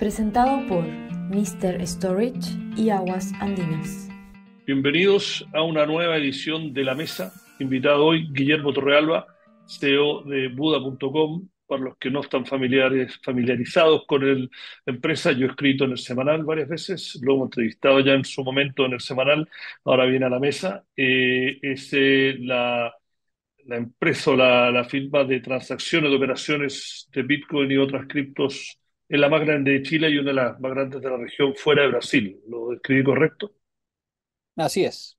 presentado por Mr. Storage y Aguas Andinas. Bienvenidos a una nueva edición de La Mesa. Invitado hoy Guillermo Torrealba, CEO de Buda.com. Para los que no están familiarizados con la empresa, yo he escrito en el semanal varias veces, lo hemos entrevistado ya en su momento en el semanal, ahora viene a la mesa. Eh, es eh, la empresa o la, firma de transacciones, de operaciones de Bitcoin y otras criptos es la más grande de Chile y una de las más grandes de la región fuera de Brasil. ¿Lo escribí correcto? Así es.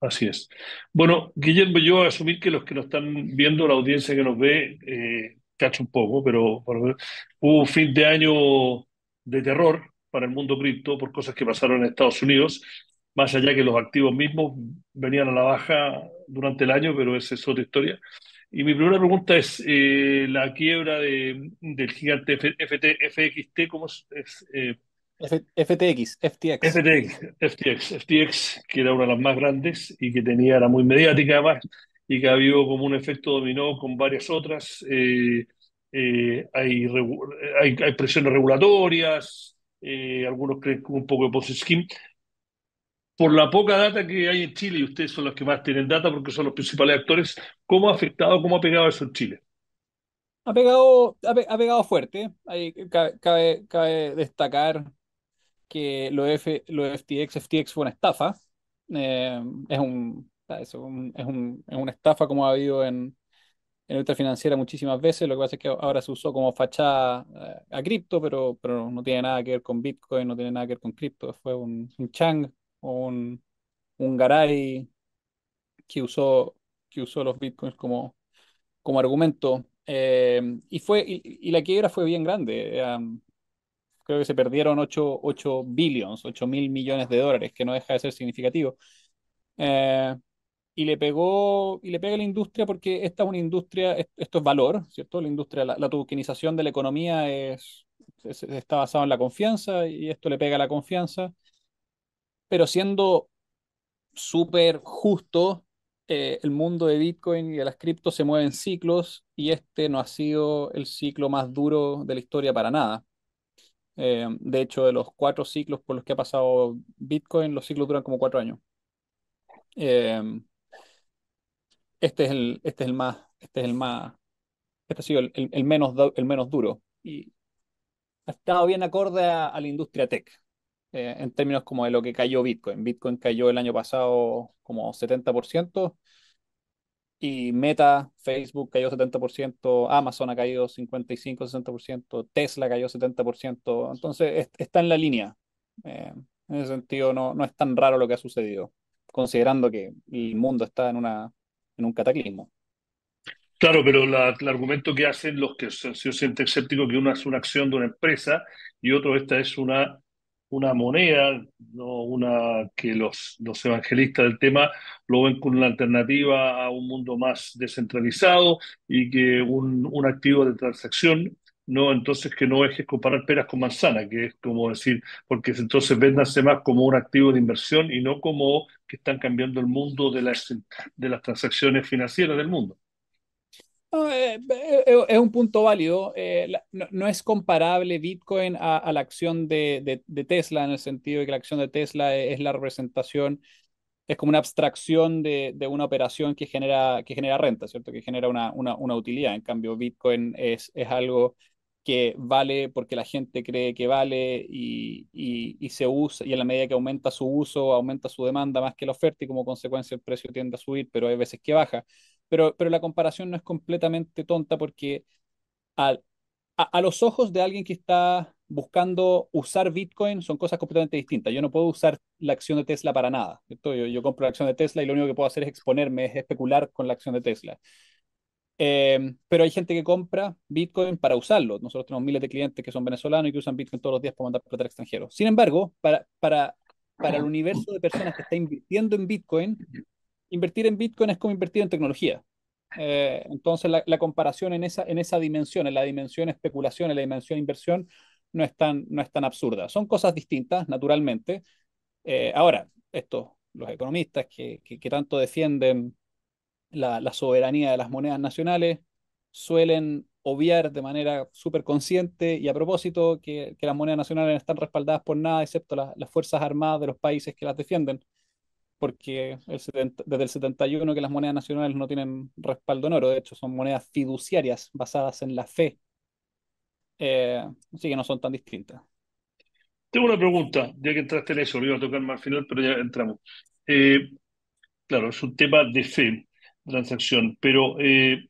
Así es. Bueno, Guillermo, yo a asumir que los que nos están viendo, la audiencia que nos ve, eh, cacho un poco, pero hubo un fin de año de terror para el mundo cripto por cosas que pasaron en Estados Unidos, más allá que los activos mismos venían a la baja durante el año, pero esa es otra historia. Y mi primera pregunta es, eh, la quiebra de, del gigante F, ¿cómo es? Eh, FTX, FTX. FTX, FTX, FTX, que era una de las más grandes y que tenía, era muy mediática además, y que ha habido como un efecto dominó con varias otras. Eh, hay, hay, hay, presiones regulatorias, algunos creen que un poco de post-scheme por la poca data que hay en Chile, y ustedes son los que más tienen data porque son los principales actores, ¿cómo ha afectado, cómo ha pegado eso en Chile? Ha pegado, ha, pegado fuerte. cabe, destacar que lo, F, FTX, FTX fue una estafa. Eh, es, un, es, es, un, una estafa como ha habido en, en ultra financiera muchísimas veces. Lo que pasa es que ahora se usó como fachada eh, a, cripto, pero, pero no tiene nada que ver con Bitcoin, no tiene nada que ver con cripto. Fue un chang un, un Garay que usó, que usó los bitcoins como, como argumento. Eh, y, fue, y, la quiebra fue bien grande. Eh, um, creo que se perdieron 8, 8 billions, 8 mil millones de dólares, que no deja de ser significativo. Eh, y le pegó y le pega a la industria porque esta es una industria, esto es valor, ¿cierto? La industria, la, tokenización de la economía es, está basada en la confianza y esto le pega a la confianza pero siendo súper justo, eh, el mundo de Bitcoin y de las criptos se mueve en ciclos y este no ha sido el ciclo más duro de la historia para nada. Eh, de hecho, de los cuatro ciclos por los que ha pasado Bitcoin, los ciclos duran como cuatro años. Em, este es el, este es el más, este es el más, este ha sido el, menos, el menos duro y ha estado bien acorde a la industria tech. Eh, en términos como de lo que cayó Bitcoin. Bitcoin cayó el año pasado como 70% y Meta, Facebook cayó 70%, Amazon ha caído 55-60%, Tesla cayó 70%, entonces está en la línea. Eh, en ese sentido no, no es tan raro lo que ha sucedido, considerando que el mundo está en, una, en un cataclismo. Claro, pero el argumento que hacen los que se sienten escépticos que una es una acción de una empresa y otro esta es una una moneda, ¿no? una que los, los evangelistas del tema lo ven como una alternativa a un mundo más descentralizado y que un, activo de transacción no entonces que no es comparar peras con manzanas, que es como decir, porque entonces véndanse más como un activo de inversión y no como que están cambiando el mundo de las, de las transacciones financieras del mundo. Eh, eh, eh, es un punto válido. no, es comparable Bitcoin a, la acción de, Tesla en el sentido de que la acción de Tesla e, es, la representación, es como una abstracción de, una operación que genera, que genera renta, ¿cierto? Que genera una, una, utilidad. En cambio, Bitcoin es, es, algo que vale porque la gente cree que vale y, y se usa, y en la medida que aumenta su uso, aumenta su demanda más que la oferta y como consecuencia el precio tiende a subir, pero hay veces que baja pero, la comparación no es completamente tonta porque a, los ojos de alguien que está buscando usar Bitcoin son cosas completamente distintas. Yo no puedo usar la acción de Tesla para nada. Yo, yo, compro la acción de Tesla y lo único que puedo hacer es exponerme, es especular con la acción de Tesla. Eh, pero hay gente que compra Bitcoin para usarlo. Nosotros tenemos miles de clientes que son venezolanos y que usan Bitcoin todos los días para mandar plata al extranjero. Sin embargo, para, para, para el universo de personas que está invirtiendo en Bitcoin, invertir en Bitcoin es como invertir en tecnología. Eh, entonces la, comparación en esa, en esa dimensión, en la dimensión especulación, en la dimensión inversión, no es tan, no es tan absurda. Son cosas distintas, naturalmente. Eh, ahora, los economistas que, que, tanto defienden la, soberanía de las monedas nacionales suelen obviar de manera súper consciente y a propósito que, que, las monedas nacionales no están respaldadas por nada excepto las fuerzas armadas de los países que las defienden porque el desde el 71 que las monedas nacionales no tienen respaldo en oro, de hecho son monedas fiduciarias basadas en la fe, eh, así que no son tan distintas. Tengo una pregunta, ya que entraste en eso, lo iba a tocar más al final, pero ya entramos. Eh, claro, es un tema de fe, transacción, pero eh,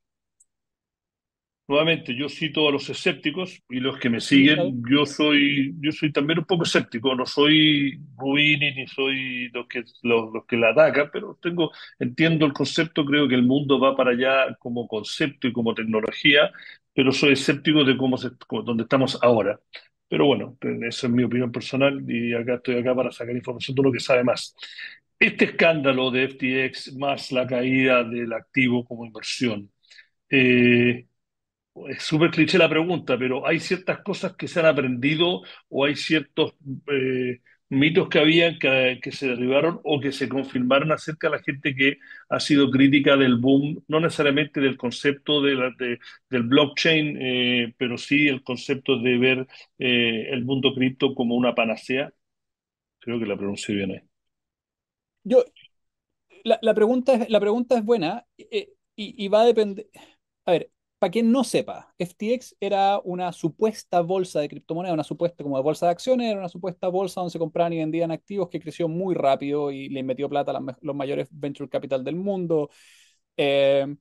nuevamente, yo cito a los escépticos y los que me siguen, yo soy, yo soy también un poco escéptico, no soy Rubini ni soy los que, los, que la atacan, pero tengo, entiendo el concepto, creo que el mundo va para allá como concepto y como tecnología, pero soy escéptico de cómo se, donde estamos ahora. Pero bueno, esa es mi opinión personal y acá estoy acá para sacar información de lo que sabe más. Este escándalo de FTX más la caída del activo como inversión, eh, es súper cliché la pregunta, pero hay ciertas cosas que se han aprendido o hay ciertos eh, mitos que habían que, se derribaron o que se confirmaron acerca de la gente que ha sido crítica del boom, no necesariamente del concepto de del blockchain, eh, pero sí el concepto de ver eh, el mundo cripto como una panacea. Creo que la pronuncié bien ahí. Yo, la, pregunta, es, la pregunta es buena y, y va a depender. A ver, quien no sepa, FTX era una supuesta bolsa de criptomonedas, una supuesta como de bolsa de acciones, era una supuesta bolsa donde se compraban y vendían activos que creció muy rápido y le metió plata a los mayores venture capital del mundo. Eh,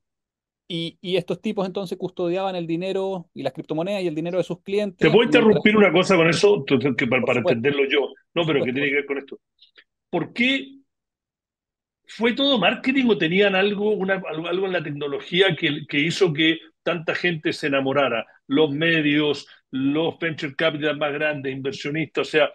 y, estos tipos entonces custodiaban el dinero y las criptomonedas y el dinero de sus clientes. ¿Te voy a interrumpir una cosa con eso? para, para entenderlo yo. No, pero que tiene que ver con esto. ¿Por qué ¿Fue todo marketing o tenían algo, algo en la tecnología que, hizo que tanta gente se enamorara? Los medios, los venture capital más grandes, inversionistas, o sea,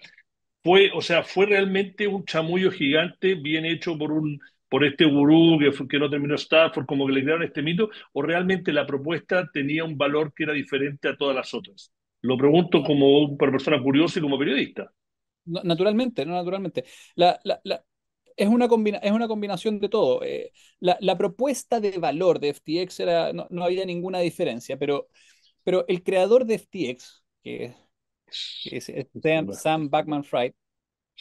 fue, o sea, fue realmente un chamullo gigante bien hecho por un por este gurú que, no terminó Stanford, como que le crearon este mito, o realmente la propuesta tenía un valor que era diferente a todas las otras. Lo pregunto como una persona curiosa y como periodista. Naturalmente, no naturalmente. la, la, es una, combina es una combinación de todo. Eh, la, propuesta de valor de FTX era, no, había ninguna diferencia, pero, pero el creador de FTX, que, es, Sam, Backman Fried,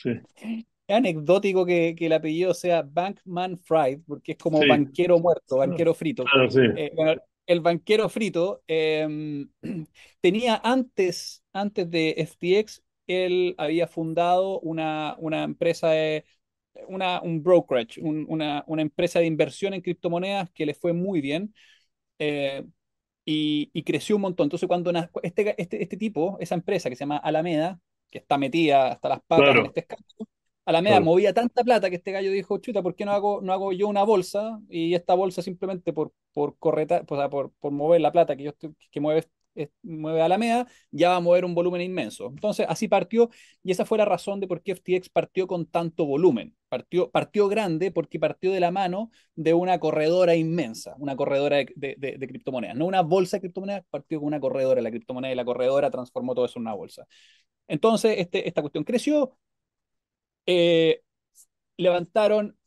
es anecdótico que, el apellido sea Bankman Fried, porque es como banquero muerto, ah, banquero frito. Ah, eh, el banquero frito em, tenía antes, antes de FTX, él había fundado una, una empresa de un brokerage, una, una, empresa de inversión en criptomonedas que le fue muy bien eh, y, creció un montón. Entonces, cuando este, este, este, tipo, esa empresa que se llama Alameda, que está metida hasta las patas en este escándalo, Alameda movía tanta plata que este gallo dijo, chuta, ¿por qué no hago, no hago yo una bolsa? Y esta bolsa simplemente por, por, correta, por, por mover la plata que, yo que mueve mueve Alameda, ya va a mover un volumen inmenso. Entonces, así partió y esa fue la razón de por qué FTX partió con tanto volumen. Partió, partió grande porque partió de la mano de una corredora inmensa, una corredora de, criptomonedas. No una bolsa de criptomonedas, partió con una corredora, la criptomoneda y la corredora transformó todo eso en una bolsa. Entonces, este, esta cuestión creció. Eh, levantaron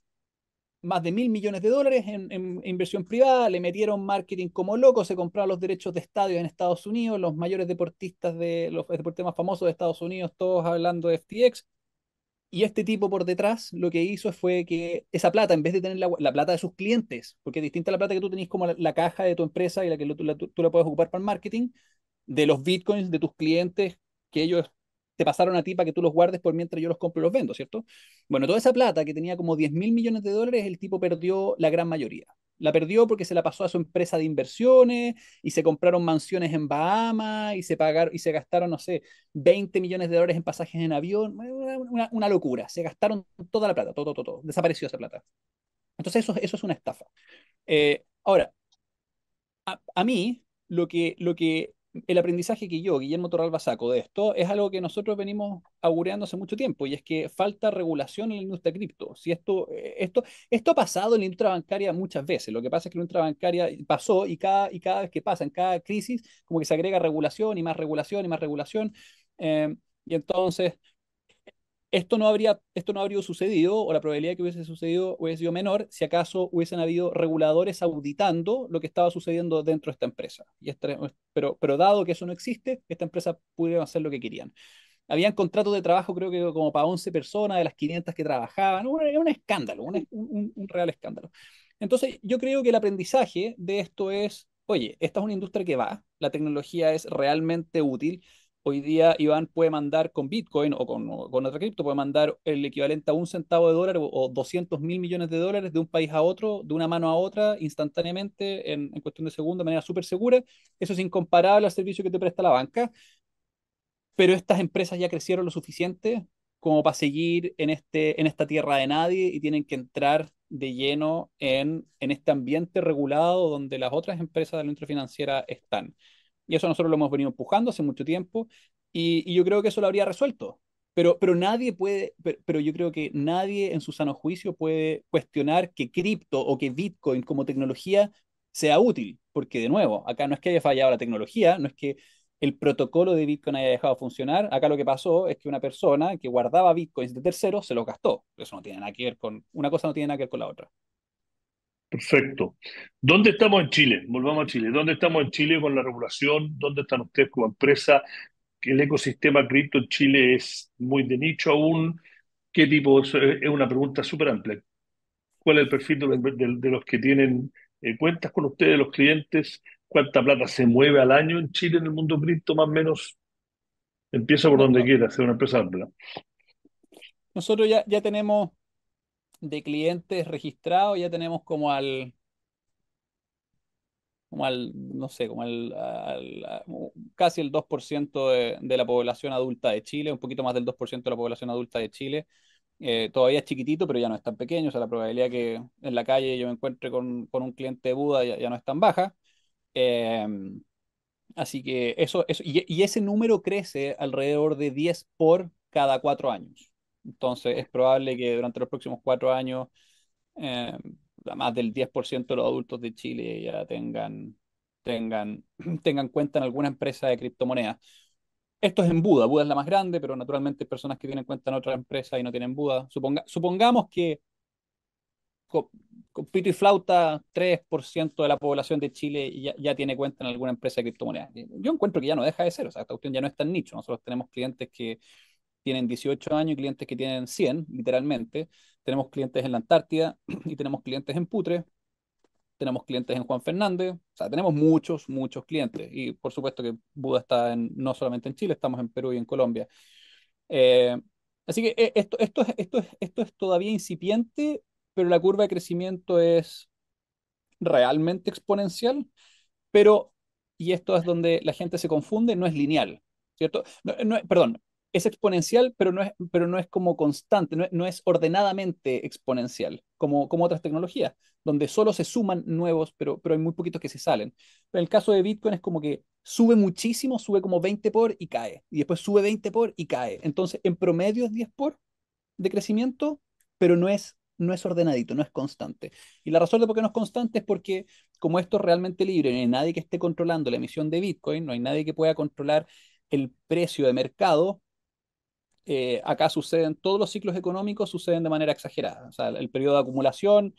más de mil millones de dólares en, inversión privada, le metieron marketing como loco, se compraron los derechos de estadio en Estados Unidos, los mayores deportistas de los deportes más famosos de Estados Unidos, todos hablando de FTX. Y este tipo por detrás lo que hizo fue que esa plata, en vez de tener la, plata de sus clientes, porque es distinta la plata que tú tenés como la, caja de tu empresa y la que tú la puedes ocupar para el marketing, de los bitcoins de tus clientes que ellos te pasaron a ti para que tú los guardes por mientras yo los compro y los vendo, ¿cierto? Bueno, toda esa plata que tenía como 10 mil millones de dólares, el tipo perdió la gran mayoría. La perdió porque se la pasó a su empresa de inversiones y se compraron mansiones en Bahamas y se pagaron y se gastaron, no sé, 20 millones de dólares en pasajes en avión. Una, locura. Se gastaron toda la plata, todo, todo, todo. Desapareció esa plata. Entonces, eso, eso es una estafa. Eh, ahora, a, a mí, lo que, lo que el aprendizaje que yo, Guillermo Torralba, saco de esto es algo que nosotros venimos augureando hace mucho tiempo y es que falta regulación en la industria cripto. Si esto, eh, esto, esto ha pasado en la industria bancaria muchas veces. Lo que pasa es que la industria bancaria pasó y cada, y cada vez que pasa, en cada crisis, como que se agrega regulación y más regulación y más regulación. Eh, y entonces, esto no, habría, esto no habría sucedido o la probabilidad de que hubiese sucedido hubiese sido menor si acaso hubiesen habido reguladores auditando lo que estaba sucediendo dentro de esta empresa. Y pero, pero dado que eso no existe, esta empresa pudieron hacer lo que querían. Habían contratos de trabajo, creo que como para 11 personas de las 500 que trabajaban. Era un, escándalo, un, un real escándalo. Entonces, yo creo que el aprendizaje de esto es, oye, esta es una industria que va, la tecnología es realmente útil Hoy día Iván puede mandar con Bitcoin o con, con otra cripto, puede mandar el equivalente a un centavo de dólar o, 200 mil millones de dólares de un país a otro, de una mano a otra, instantáneamente, en, cuestión de segundos, de manera súper segura. Eso es incomparable al servicio que te presta la banca. Pero estas empresas ya crecieron lo suficiente como para seguir en, este, en esta tierra de nadie y tienen que entrar de lleno en, en este ambiente regulado donde las otras empresas de la industria financiera están. Y eso nosotros lo hemos venido empujando hace mucho tiempo y, yo creo que eso lo habría resuelto. Pero, nadie puede, pero, yo creo que nadie en su sano juicio puede cuestionar que cripto o que Bitcoin como tecnología sea útil, porque de nuevo, acá no es que haya fallado la tecnología, no es que el protocolo de Bitcoin haya dejado de funcionar, acá lo que pasó es que una persona que guardaba Bitcoins de terceros se los gastó. Eso no tiene nada que ver con, una cosa no tiene nada que ver con la otra. Perfecto. ¿Dónde estamos en Chile? Volvamos a Chile. ¿Dónde estamos en Chile con la regulación? ¿Dónde están ustedes como empresa? ¿El ecosistema cripto en Chile es muy de nicho aún? ¿Qué tipo? Es una pregunta súper amplia. ¿Cuál es el perfil de, los que tienen eh, cuentas con ustedes, los clientes? ¿Cuánta plata se mueve al año en Chile en el mundo cripto, más o menos? Empieza por donde quiera, Hacer una empresa amplia. Nosotros ya, ya tenemos de clientes registrados, ya tenemos como al, como al, no sé, como al, casi el 2% de, la población adulta de Chile, un poquito más del 2% de la población adulta de Chile. Eh, todavía es chiquitito, pero ya no es tan pequeño, o sea, la probabilidad que en la calle yo me encuentre con, un cliente de Buda ya, no es tan baja. Em, así que eso, eso y, ese número crece alrededor de 10 por cada cuatro años. Entonces es probable que durante los próximos cuatro años eh, más del 10% de los adultos de Chile ya tengan, tengan, tengan cuenta en alguna empresa de criptomonedas. Esto es en Buda, Buda es la más grande, pero naturalmente hay personas que tienen cuenta en otra empresa y no tienen Buda. supongamos que con, y flauta 3% de la población de Chile ya, ya, tiene cuenta en alguna empresa de criptomonedas. Yo encuentro que ya no deja de ser, o sea, esta cuestión ya no es tan nicho. Nosotros tenemos clientes que tienen 18 años y clientes que tienen 100, literalmente. Tenemos clientes en la Antártida y tenemos clientes en Putre, tenemos clientes en Juan Fernández, o sea, tenemos muchos, muchos clientes. Y por supuesto que Buda está en, no solamente en Chile, estamos en Perú y en Colombia. Eh, así que eh, esto, esto, es, esto, es, esto es todavía incipiente, pero la curva de crecimiento es realmente exponencial, pero, y esto es donde la gente se confunde, no es lineal, ¿cierto? perdón, es exponencial, pero no es, pero no es como constante, no es, ordenadamente exponencial, como, como otras tecnologías, donde solo se suman nuevos, pero, pero hay muy poquitos que se salen. Pero en el caso de Bitcoin es como que sube muchísimo, sube como 20 por y cae, y después sube 20 por y cae. Entonces, en promedio es 10 por de crecimiento, pero no es no es ordenadito, no es constante. Y la razón de por qué no es constante es porque como esto es realmente libre, no hay nadie que esté controlando la emisión de Bitcoin, no hay nadie que pueda controlar el precio de mercado, eh, acá suceden, todos los ciclos económicos suceden de manera exagerada. O sea, el, periodo de acumulación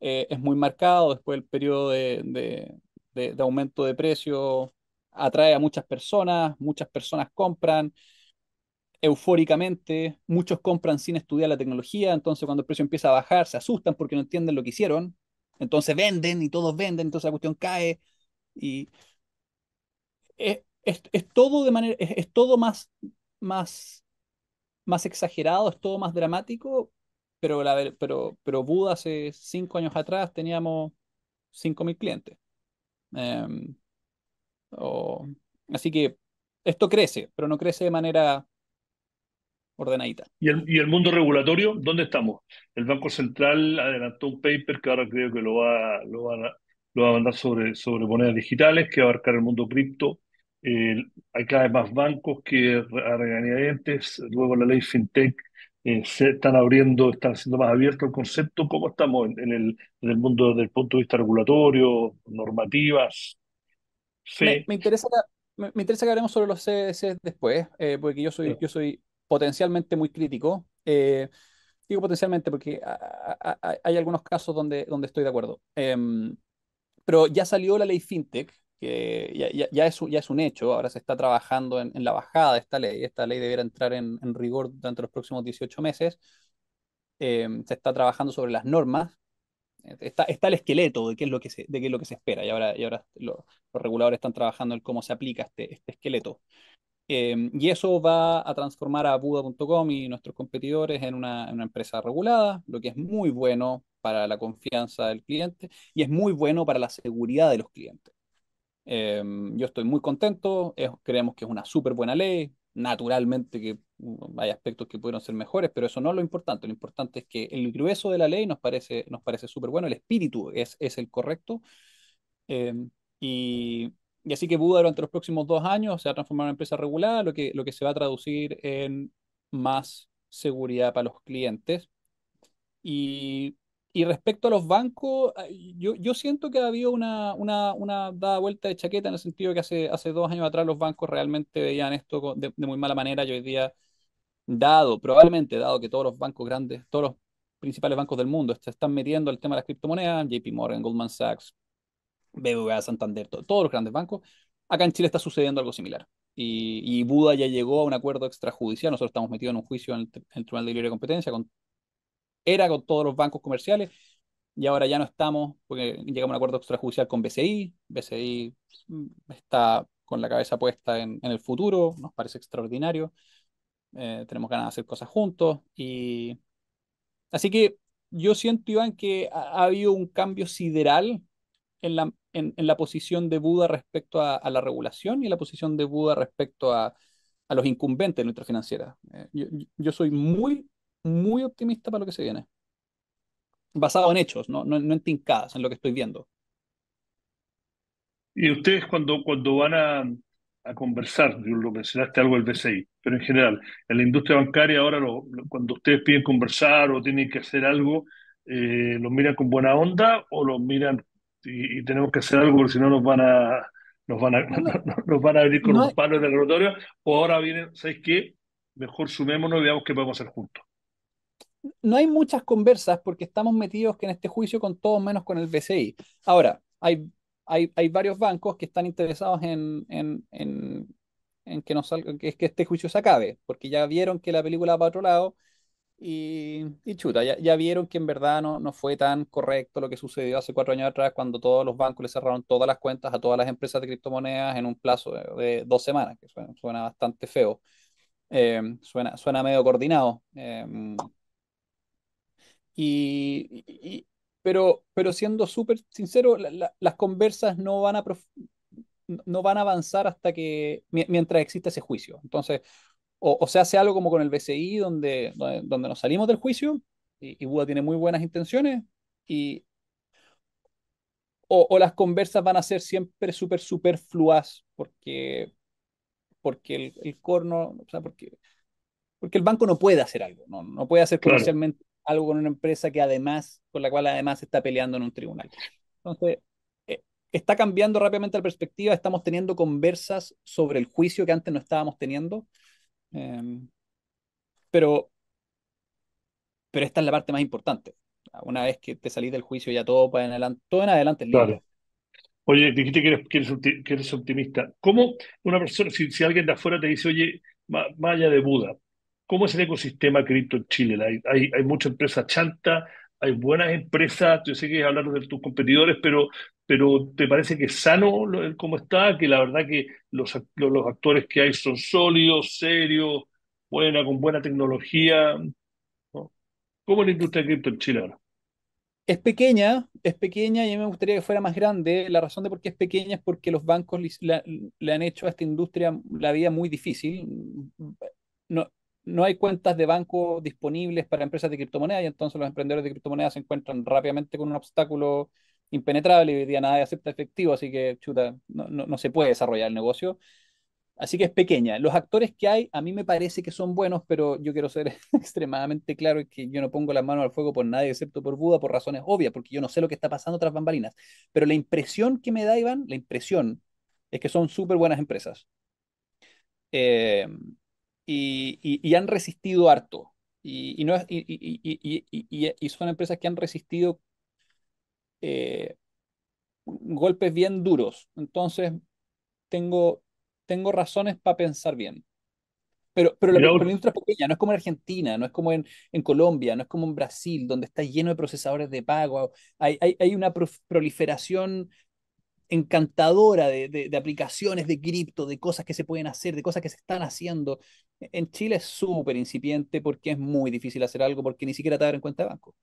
eh, es muy marcado, después el periodo de, de, aumento de precio atrae a muchas personas, muchas personas compran eufóricamente, muchos compran sin estudiar la tecnología, entonces cuando el precio empieza a bajar se asustan porque no entienden lo que hicieron, entonces venden y todos venden, entonces la cuestión cae y es, es, todo de manera, es todo más, más más exagerado, es todo más dramático, pero, la, pero, pero Buda hace cinco años atrás teníamos cinco 5.000 clientes. Em, así que esto crece, pero no crece de manera ordenadita. ¿Y el, mundo regulatorio? ¿Dónde estamos? El Banco Central adelantó un paper que ahora creo que lo va, lo va, lo va a mandar sobre, sobre monedas digitales, que va a abarcar el mundo cripto. Eh, hay cada vez más bancos que a antes, luego la ley FinTech, eh, se están abriendo, están siendo más abiertos el concepto. ¿Cómo estamos en, el, el mundo desde el punto de vista regulatorio, normativas? Me, interesa, me, que hablemos sobre los CDC después, eh, porque yo soy, yo soy potencialmente muy crítico. digo potencialmente porque hay algunos casos donde, donde estoy de acuerdo. Em, pero ya salió la ley FinTech, ya, es, un hecho, ahora se está trabajando en, la bajada de esta ley, esta ley debiera entrar en, rigor durante los próximos 18 meses, em, se está trabajando sobre las normas, eh, está, el esqueleto de qué es lo que se, lo que se espera y ahora, los reguladores están trabajando en cómo se aplica este, este esqueleto. Em, y eso va a transformar a Buda.com y nuestros competidores en una, empresa regulada, lo que es muy bueno para la confianza del cliente y es muy bueno para la seguridad de los clientes. Em, yo estoy muy contento, creemos que es una súper buena ley, naturalmente que mm, hay aspectos que pudieron ser mejores, pero eso no es lo importante, lo importante es que el grueso de la ley nos parece nos parece súper bueno, el espíritu es, es el correcto, em, y, y, así que Buda durante los próximos dos años se va a transformar en una empresa regulada, lo que, lo que se va a traducir en más seguridad para los clientes, y y respecto a los bancos, ah, yo, yo siento que ha habido una, una, una, dada vuelta de chaqueta en el sentido de que hace, hace dos años atrás los bancos realmente veían esto de, muy mala manera y hoy día, dado, probablemente dado que todos los bancos grandes, todos los principales bancos del mundo se están metiendo el tema de las criptomonedas, JP Morgan, Goldman Sachs, BBVA, Santander, todos los grandes bancos, acá en Chile está sucediendo algo similar. Y, y, Buda ya llegó a un acuerdo extrajudicial, nosotros estamos metidos en un juicio en el, en el Tribunal de Libre Competencia con era con todos los bancos comerciales y ahora ya no estamos, porque llegamos a un acuerdo extrajudicial con BCI, BCI mm, está con la cabeza puesta en, el futuro, nos parece extraordinario, eh, tenemos ganas de hacer cosas juntos y así que yo siento, Iván, que ha, habido un cambio sideral en la, en, la posición de Buda respecto a, la regulación y en la posición de Buda respecto a, a los incumbentes de nuestra financiera. Eh, yo, yo soy muy muy optimista para lo que se viene. Basado en hechos, no, no, en tincadas, en lo que estoy viendo. Y ustedes cuando, cuando van a, conversar, lo mencionaste algo del BCI, pero en general, en la industria bancaria ahora cuando ustedes piden conversar o tienen que hacer algo, eh, ¿los miran con buena onda o los miran y, tenemos que hacer algo porque si no nos van a nos van a, nos van a venir con los un palo en el ¿O ahora vienen, ¿sabes qué? Mejor sumémonos y veamos qué podemos hacer juntos no hay muchas conversas porque estamos metidos que en este juicio con todos menos con el BCI. Ahora, hay, hay, varios bancos que están interesados en, en, que, nos, que, que este juicio se acabe, porque ya vieron que la película va para otro lado y, chuta, ya, vieron que en verdad no, no fue tan correcto lo que sucedió hace cuatro años atrás cuando todos los bancos le cerraron todas las cuentas a todas las empresas de criptomonedas en un plazo de, dos semanas, que suena, bastante feo. Eh, suena, suena medio coordinado. Eh, y, pero, pero siendo súper sincero, las conversas no van a, no van a avanzar hasta que, mientras exista ese juicio. Entonces, o, se hace algo como con el BCI, donde, donde, nos salimos del juicio, y, Buda tiene muy buenas intenciones, y, o, las conversas van a ser siempre súper superfluas porque, porque el, el corno, sea, porque, porque el banco no puede hacer algo, no, no puede hacer comercialmente algo con una empresa que además, con la cual además está peleando en un tribunal. Entonces, eh, está cambiando rápidamente la perspectiva, estamos teniendo conversas sobre el juicio que antes no estábamos teniendo, em, pero, pero esta es la parte más importante. Una vez que te salís del juicio ya todo para en adelante, todo en adelante Oye, dijiste que eres, que, eres, optimista. ¿Cómo una persona, si, alguien de afuera te dice, oye, vaya de Buda, ¿Cómo es el ecosistema cripto en Chile? Hay, hay, hay mucha empresa chanta, hay buenas empresas, yo sé que hablar de tus competidores, pero, pero ¿te parece que es sano cómo está? Que la verdad que los, los actores que hay son sólidos, serios, buena, con buena tecnología. ¿Cómo es la industria cripto en Chile ahora? Es pequeña, es pequeña y a mí me gustaría que fuera más grande. La razón de por qué es pequeña es porque los bancos le, le han hecho a esta industria la vida muy difícil. No, no hay cuentas de banco disponibles para empresas de criptomonedas y entonces los emprendedores de criptomonedas se encuentran rápidamente con un obstáculo impenetrable y hoy día nadie acepta efectivo, así que chuta, no, se puede desarrollar el negocio. Así que es pequeña. Los actores que hay a mí me parece que son buenos, pero yo quiero ser extremadamente claro y que yo no pongo la mano al fuego por nadie excepto por Buda por razones obvias, porque yo no sé lo que está pasando tras bambalinas. Pero la impresión que me da Iván, la impresión es que son súper buenas empresas. Eh, y, y, han resistido harto. Y, y, no, y, son empresas que han resistido eh, golpes bien duros. Entonces, tengo, tengo razones para pensar bien. Pero, pero la, industria es pequeña, no es como en Argentina, no es como en, en, Colombia, no es como en Brasil, donde está lleno de procesadores de pago. Hay, hay, hay una proliferación encantadora de, aplicaciones de cripto, de cosas que se pueden hacer, de cosas que se están haciendo. E-, en Chile es súper incipiente porque es muy difícil hacer algo porque ni siquiera te abren cuenta de banco.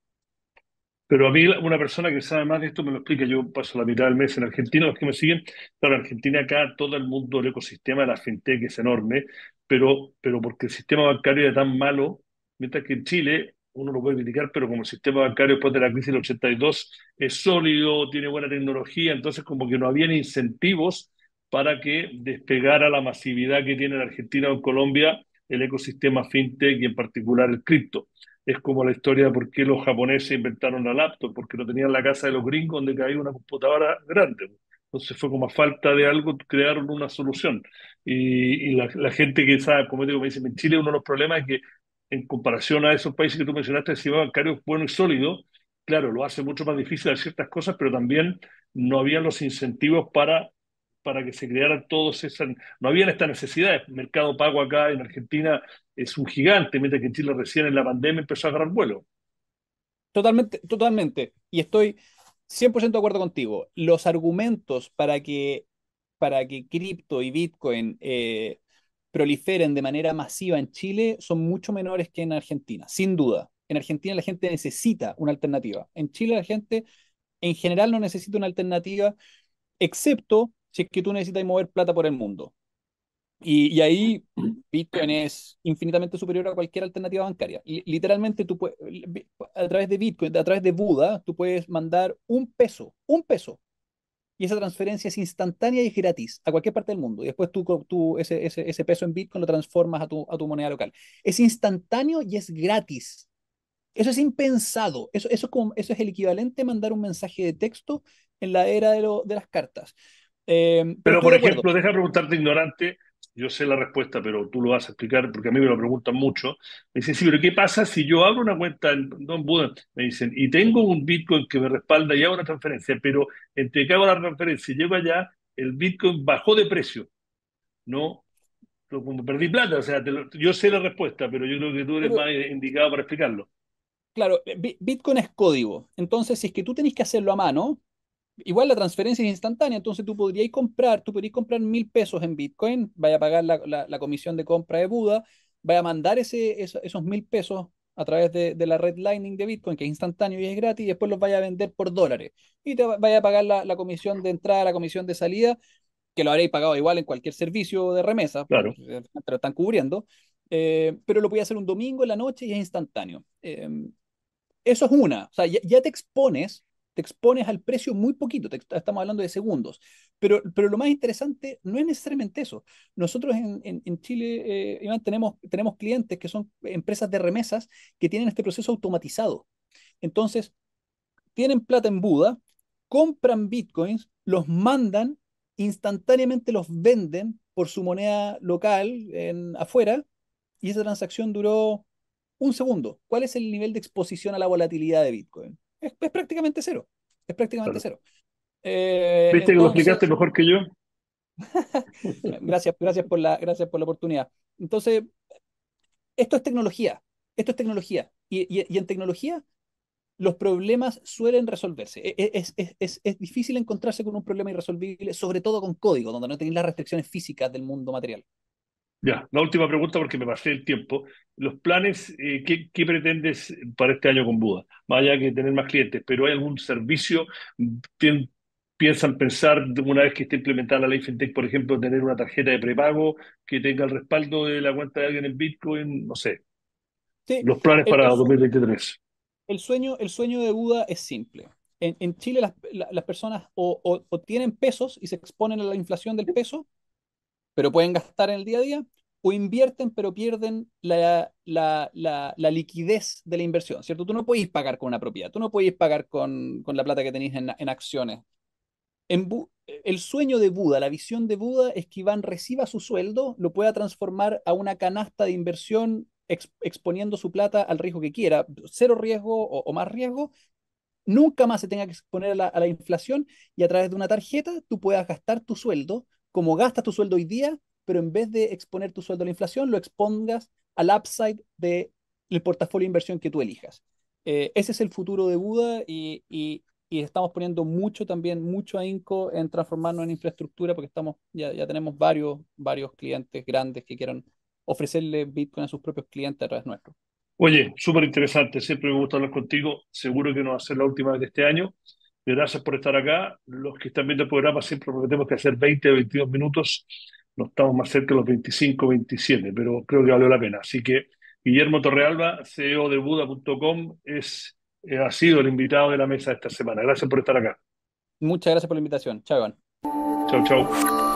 Pero a mí una persona que sabe más de esto me lo explica. Yo paso la mitad del mes en Argentina, los que me siguen. Claro, en Argentina acá todo el mundo, el ecosistema de la fintech es enorme, pero, pero porque el sistema bancario es tan malo, mientras que en Chile uno lo puede criticar, pero como el sistema bancario después de la crisis del 82 es sólido, tiene buena tecnología, entonces como que no habían incentivos para que despegara la masividad que tiene la Argentina o en Colombia el ecosistema fintech y en particular el cripto. Es como la historia de por qué los japoneses inventaron la laptop, porque no tenían la casa de los gringos donde caía una computadora grande. Entonces fue como a falta de algo, crearon una solución. Y, la, gente que sabe, como digo, me dice, en Chile uno de los problemas es que en comparación a esos países que tú mencionaste, el sistema bancario es bueno y sólido, claro, lo hace mucho más difícil hacer ciertas cosas, pero también no había los incentivos para, para que se crearan todos esas, no habían estas necesidades. Mercado Pago acá en Argentina es un gigante, mientras que en Chile recién en la pandemia empezó a agarrar vuelo. Totalmente, totalmente. Y estoy 100% de acuerdo contigo. Los argumentos para que, para que cripto y Bitcoin eh, proliferen de manera masiva en Chile son mucho menores que en Argentina, sin duda. En Argentina la gente necesita una alternativa. En Chile la gente en general no necesita una alternativa, excepto si es que tú necesitas mover plata por el mundo. Y, ahí Bitcoin es infinitamente superior a cualquier alternativa bancaria. literalmente, tú a través de Bitcoin, a través de Buda, tú puedes mandar un peso, un peso y esa transferencia es instantánea y es gratis a cualquier parte del mundo. Y después tú, ese, peso en Bitcoin lo transformas a tu, a tu moneda local. Es instantáneo y es gratis. Eso es impensado. Eso, eso, es, como, eso es el equivalente a mandar un mensaje de texto en la era de, de las cartas. Eh, pero, pero por ejemplo, deja preguntarte ignorante, yo sé la respuesta, pero tú lo vas a explicar porque a mí me lo preguntan mucho. Me dicen, sí, pero ¿qué pasa si yo abro una cuenta en Don Buda? Me dicen, y tengo un Bitcoin que me respalda y hago una transferencia, pero entre que hago la transferencia y llego allá, el Bitcoin bajó de precio. No, como perdí plata, o sea, yo sé la respuesta, pero yo creo que tú eres más indicado para explicarlo. Claro, eh, Bitcoin es código. Entonces, si es que tú tenés que hacerlo a mano, Igual la transferencia es instantánea, entonces tú podrías comprar, tú podrías comprar mil pesos en Bitcoin, vaya a pagar la, comisión de compra de Buda, vaya a mandar ese, esos, mil pesos a través de, la red Lightning de Bitcoin, que es instantáneo y es gratis, y después los vaya a vender por dólares. Y te vaya a pagar la, comisión de entrada, la comisión de salida, que lo habréis pagado igual en cualquier servicio de remesa, claro. te lo están cubriendo, eh, pero lo podía hacer un domingo en la noche y es instantáneo. Eh, eso es una, o sea, ya te expones te expones al precio muy poquito, estamos hablando de segundos. Pero, pero lo más interesante no es necesariamente eso. Nosotros en, Chile, eh, tenemos, tenemos clientes que son empresas de remesas que tienen este proceso automatizado. Entonces, tienen plata en Buda, compran bitcoins, los mandan, instantáneamente los venden por su moneda local en, afuera y esa transacción duró un segundo. ¿Cuál es el nivel de exposición a la volatilidad de Bitcoin? es, prácticamente cero. Es prácticamente cero. Eh, Viste que lo explicaste mejor que yo. gracias, gracias por, la, gracias por la oportunidad. Entonces, esto es tecnología. Esto es tecnología. y, y, en tecnología los problemas suelen resolverse. E, e, es, es, difícil encontrarse con un problema irresolvible, sobre todo con código, donde no tenéis las restricciones físicas del mundo material. Ya, la última pregunta porque me pasé el tiempo. Los planes, eh, ¿qué, pretendes para este año con Buda? Más allá que tener más clientes, pero ¿hay algún servicio? ¿Piensan pensar, una vez que esté implementada la ley FinTech, por ejemplo, tener una tarjeta de prepago que tenga el respaldo de la cuenta de alguien en Bitcoin? No sé. Los planes para 2023. El sueño, el sueño de Buda es simple. En, Chile las, personas o tienen pesos y se exponen a la inflación del peso pero pueden gastar en el día a día, o invierten pero pierden la, liquidez de la inversión, ¿cierto? Tú no podéis pagar con una propiedad, tú no podés pagar con, con, la plata que tenéis en, acciones. el sueño de Buda, la visión de Buda es que Iván reciba su sueldo, lo pueda transformar a una canasta de inversión exponiendo su plata al riesgo que quiera, cero riesgo o, más riesgo, nunca más se tenga que exponer a la inflación y a través de una tarjeta tú puedas gastar tu sueldo como gastas tu sueldo hoy día, pero en vez de exponer tu sueldo a la inflación, lo expongas al upside del portafolio de inversión que tú elijas. Eh, ese es el futuro de Buda y, estamos poniendo mucho también, mucho ahínco en transformarnos en infraestructura porque estamos, ya, tenemos varios, varios clientes grandes que quieran ofrecerle Bitcoin a sus propios clientes a través nuestro. Oye, súper interesante, siempre me gusta hablar contigo, seguro que no va a ser la última vez de este año. Gracias por estar acá. Los que están viendo el programa siempre prometemos que hacer 20 o 22 minutos. No estamos más cerca de los 25, 27, pero creo que valió la pena. Así que Guillermo Torrealba, CEO de Buda.com, es, eh, ha sido el invitado de la mesa esta semana. Gracias por estar acá. Muchas gracias por la invitación. Chao, Iván. Chao, chao.